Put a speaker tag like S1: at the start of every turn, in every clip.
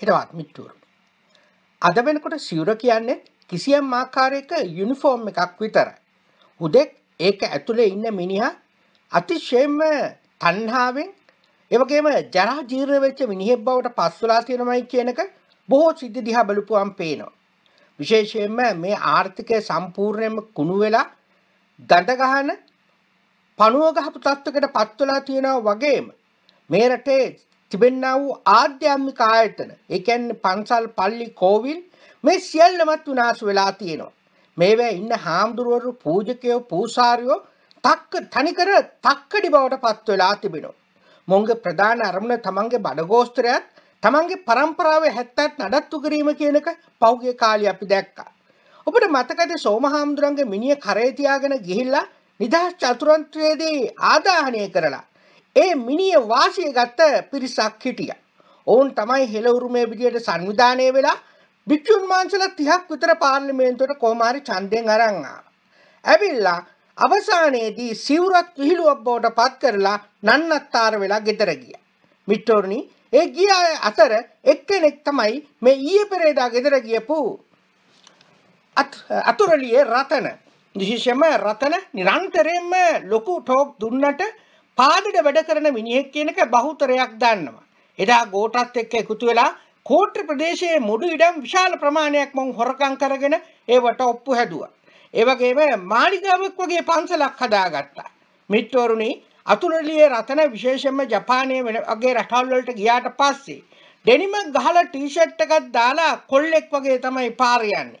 S1: හිරවත් මිට්ටුවරු. අද වෙනකොට සිවුර කියන්නේ කිසියම් ආකාරයක යුනිෆෝර්ම් එකක් විතරයි. හුදෙක් ඒක ඇතුළේ ඉන්න මිනිහා අතිශයෙන්ම තණ්හාවෙන් ඒවගේම ජරා ජීර්ණ වෙච්ච මිනිහෙක් බවට පස්වලා තියෙනමයි කියන එක බොහෝ සිද්ධි දිහා බලපුවම් පේනවා. විශේෂයෙන්ම මේ ආර්ථිකය සම්පූර්ණයෙන්ම කුණු වෙලා ගඳ ගහන පණුව ගහපු තත්ත්වයකට පත්වලා තියෙනවා වගේම මේ රටේ තිබෙන්නා වූ ආධ්‍යාත්මික ආයතන ඒ කියන්නේ පන්සල් පල්ලි කෝවිල් මේ සියල්ලමත් විනාශ වෙලා තියෙනවා මේවා ඉන්න හාමුදුරුවරු පූජකයෝ පූසාරියෝ තක්ක තනිකර තක්කඩි බවට පත් වෙලා තිබෙනවා මොංග ප්‍රධාන අරමුණ තමන්ගේ බඩගෝස්තරයත් තමන්ගේ පරම්පරාව හැත්තත් නඩත්තු කිරීම කියනක පෞගේ කාලි අපි දැක්කා ඔබට මතකද සෝමහාමුදුරන්ගේ මිනිිය කරේතියාගෙන ගිහිල්ලා නිදහස් චතුරන්ත්‍රයේදී ආදාහනය කරලා ඒ මිනිිය වාසය ගත්ත පිරිසක් හිටිය. ඔවුන් තමයි හෙලවුරුමේ විදියට සංවිධානය වෙලා භික්‍ෂූන් මාන්සල තිහක් විතර පාර්ලිමේන්තුවට කෝමාරි චන්දයෙන් අරංආ. ඇවිල්ලා අවසානයේදී සිවරත් විහිළුවක් බෝට පත් කරලා නන්නත්තාර වෙලා ගෙදර ගිය. මිට්ටෝරණි ඒ ගිය අතර එක්කෙනෙක් තමයි මේ ඊය පෙරේදා ගෙදර ගියපු අතුරලියේ රතන විශේෂයෙන්ම රතන නිරන්තරයෙන්ම ලොකු ටෝක් දුන්නට පාඩට වැඩ කරන මිනිහෙක් කියනක බහුතරයක් දන්නවා. එදා ගෝටත් එක්ක එකතු වෙලා කෝට්‍ර ප්‍රදේශයේ මුඩු ඉඩම් විශාල ප්‍රමාණයක් මං හොරකං කරගෙන ඒවට ඔප්පු හැදුවා. ඒවගේම මාලිගාවක් වගේ පන්සලක් හදාගත්තා. මිත්වරුණි අතුරලිය රතන විශේෂම ජපානය වගේ රටල්වලට ගියාට පස්සේ. ඩෙනිම ගහල ටීෂට් එකත් දාලා කොල්ලෙක් වගේ තමයි පාරයන්නේ.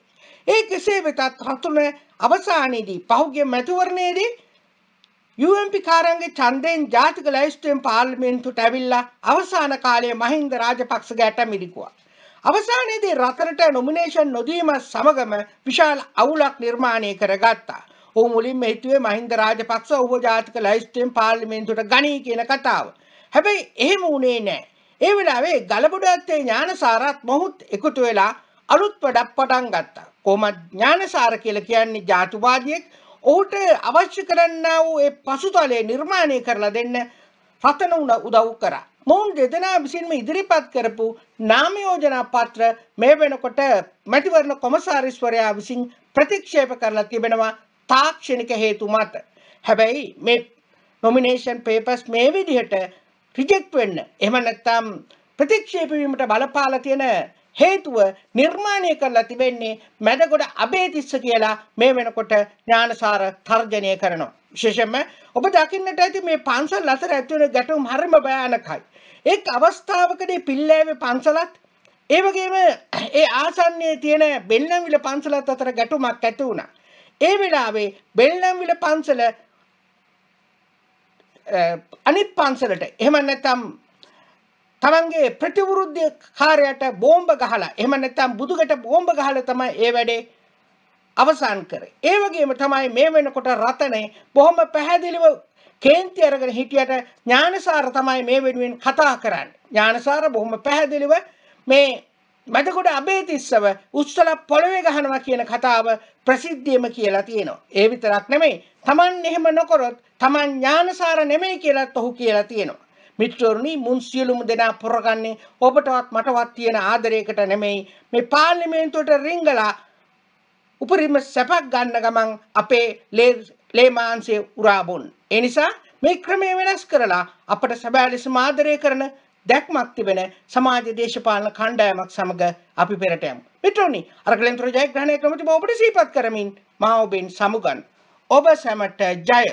S1: ඒ කෙසේ වෙතත් රතුන අවසානයේදී පහුගේ මැතිවරණයේදී UMP කාරන්ගේ ඡන්දයෙන් ජාතික ලැයිස්තුවෙන් පාර්ලිමේන්තුවට ඇවිල්ලා අවසාන කාලයේ මහින්ද රාජපක්ෂගේ ඇට මිරිකුවා. අවසානයේදී රටට නොමිනේෂන් නොදීම සමගම විශාල අවුලක් නිර්මාණය කරගත්තා. ඔහු මුලින්ම හිතුවේ මහින්ද රාජපක්ෂ ඔහු ජාතික ලැයිස්තුවෙන් පාර්ලිමේන්තුවට ගනී කියන කතාව. හැබැයි එහෙම වුණේ නැහැ. ඒ වෙලාවේ ගලබොඩත්තේ ඥානසාරත් මොහුත් එකතු වෙලා අලුත් වැඩක් පටන් ගත්තා. කොහොමද ඥානසාර කියලා කියන්නේ ජාතිවාදියෙක් ඔහුට අවශ්‍ය කරන්නා වූ ඒ පසුතලය නිර්මාණය කරලා දෙන්න රතන උදව් කරා. මොවුන් දෙදෙනා විසින්ම ඉදිරිපත් කරපු නාමයෝජනා පත්‍ර මේ වෙනකොට මැතිවරණ කොමසාරිස්වරයා විසින් ප්‍රතික්ෂේප කරලා තිබෙනවා තාක්ෂණික හේතු මත. හැබැයි මේ නොමිනේෂන් පේපස් මේ විදිහට රිජෙක්ට් වෙන්න එහෙම නැත්නම් ප්‍රතික්ෂේප වීමට බලපාලා තියෙන හේතුව නිර්මාණය කරලා තිබෙන්නේ මැදගොඩ අබේතිස්ස කියලා මේ වෙනකොට ඥානසාර තර්ජනය කරනවා. විශේෂයෙන්ම ඔබ දකින්නට ඇති මේ පන්සල් අතර ඇති වෙන ගැටුම් හරිම භයානකයි. එක් අවස්ථාවකදී පිල්ලෑවේ පන්සලත් ඒ වගේම ඒ ආසන්නයේ තියෙන බෙල්ලම්විල පන්සලත් අතර ගැටුමක් ඇති වුණා. ඒ වෙලාවේ බෙල්ලම්විල පන්සල අනිත් පන්සලට එහෙම නැත්නම් තමන්ගේ ප්‍රතිවිරුද්ධ කාර්යයට බෝම්බ ගහලා එහෙම නැත්නම් බුදුගට බෝම්බ ගහලා තමයි ඒ වැඩේ අවසන් කරේ. ඒ වගේම තමයි මේ වෙනකොට රතනේ බොහොම පැහැදිලිව කේන්ති අරගෙන හිටියට ඥානසාර තමයි මේ වෙනුවෙන් කතා කරන්නේ. ඥානසාර බොහොම පැහැදිලිව මේ මැදකොඩ අබේතිස්සව උස්සල පොළවේ ගහනවා කියන කතාව ප්‍රසිද්ධියම කියලා තියෙනවා. ඒ විතරක් නෙමෙයි. Taman එහෙම නොකරොත් Taman ඥානසාර නෙමෙයි කියලාත් ඔහු කියලා තියෙනවා. මිත්‍රවරුනි මුන් සියලුම දෙනා පොරගන්නේ ඔබටවත් මටවත් තියෙන ආදරයකට නෙමෙයි මේ පාර්ලිමේන්තුවට රිංගලා උපරිම සැපක් ගන්න ගමන් අපේ ලේමාන්සේ උරාබොන්. ඒ නිසා මේ ක්‍රමය වෙනස් කරලා අපට සැබෑ ලෙස ආදරය කරන දැක්මක් තිබෙන සමාජ දේශපාලන කණ්ඩායමක් සමග අපි පෙරට යමු. මිත්‍රෝනි, අරගලෙන්තර ජයග්‍රහණය ක්‍රම තිබ ඔබට සිහිපත් කරමින් මා ඔබෙන් සමුගන්. ඔබ සැමට ජය!